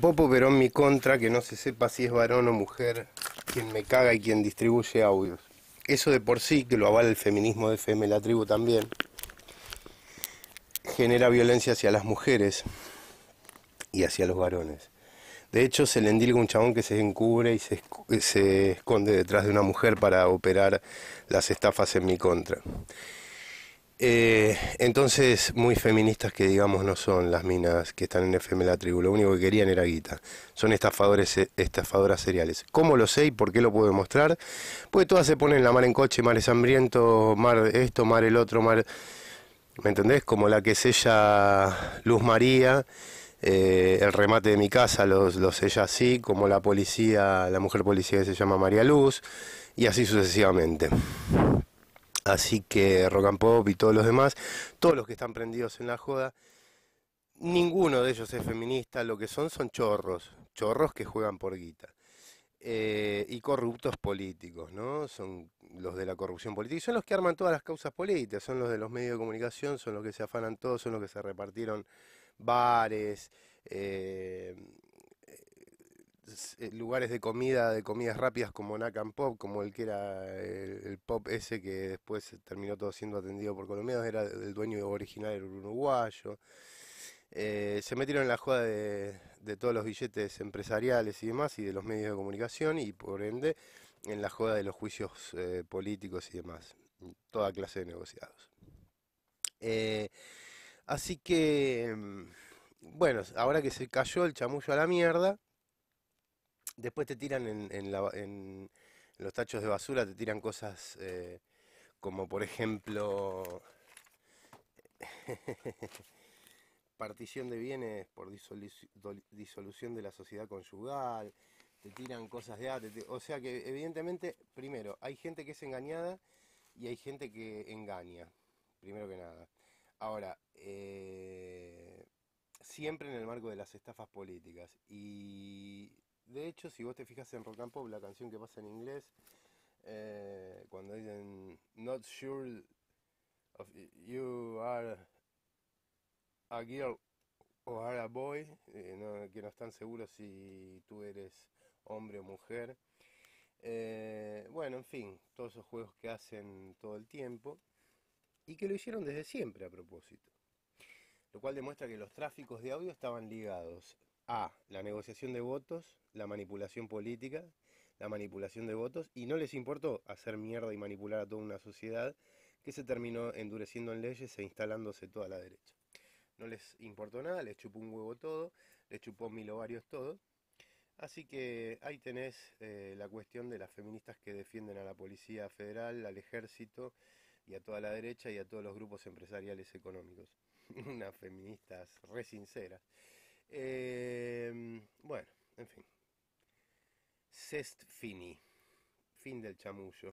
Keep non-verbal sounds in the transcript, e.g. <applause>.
Popo en mi contra, que no se sepa si es varón o mujer quien me caga y quien distribuye audios. Eso de por sí, que lo avala el feminismo de FM La Tribu también, genera violencia hacia las mujeres y hacia los varones. De hecho, se le endilga un chabón que se encubre y se esconde detrás de una mujer para operar las estafas en mi contra. Eh, entonces, muy feministas que digamos no son las minas que están en FM La Tribu, lo único que querían era guita. Son estafadores, eh, estafadoras seriales. ¿Cómo lo sé y por qué lo puedo mostrar? Pues todas se ponen la mar en coche, mar es hambriento, mar esto, mar el otro, mar... ¿Me entendés? Como la que sella Luz María, eh, el remate de mi casa los lo sella así, como la policía, la mujer policía que se llama María Luz, y así sucesivamente. Así que Rock and Pop y todos los demás, todos los que están prendidos en la joda, ninguno de ellos es feminista, lo que son son chorros, chorros que juegan por guita. Eh, y corruptos políticos, ¿no? Son los de la corrupción política, son los que arman todas las causas políticas, son los de los medios de comunicación, son los que se afanan todos, son los que se repartieron bares, eh, eh, lugares de comida, de comidas rápidas como Nakan Pop, como el que era eh, el, pop ese que después terminó todo siendo atendido por colombianos, era el dueño original, era uruguayo. Eh, se metieron en la joda de, todos los billetes empresariales y demás, y de los medios de comunicación, y por ende en la joda de los juicios políticos y demás, toda clase de negociados. así que, mm, bueno, ahora que se cayó el chamullo a la mierda, Después te tiran en, los tachos de basura, te tiran cosas eh, como por ejemplo <laughs> partición de bienes por disolución de la sociedad conyugal, te tiran cosas de... arte, ah, o sea que evidentemente, primero, hay gente que es engañada y hay gente que engaña, primero que nada. Ahora, eh, siempre en el marco de las estafas políticas y de hecho, si vos te fijas en Rock and Pop, la canción que pasa en inglés, eh, cuando dicen Not sure of you are a girl or a boy, eh, que no están seguros si tú eres hombre o mujer. Eh, bueno, en fin, todos esos juegos que hacen todo el tiempo y que lo hicieron desde siempre a propósito. Lo cual demuestra que los tráficos de audio estaban ligados a la negociación de votos, la manipulación política, la manipulación de votos, y no les importó hacer mierda y manipular a toda una sociedad que se terminó endureciendo en leyes e instalándose toda la derecha. No les importó nada, les chupó un huevo todo, les chupó mil ovarios todo. Así que ahí tenés eh, la cuestión de las feministas que defienden a la Policía Federal, al Ejército y a toda la derecha y a todos los grupos empresariales económicos. <laughs> Unas feministas re sinceras. Eh, bueno, en fin. Sest fini. Fin del chamullo.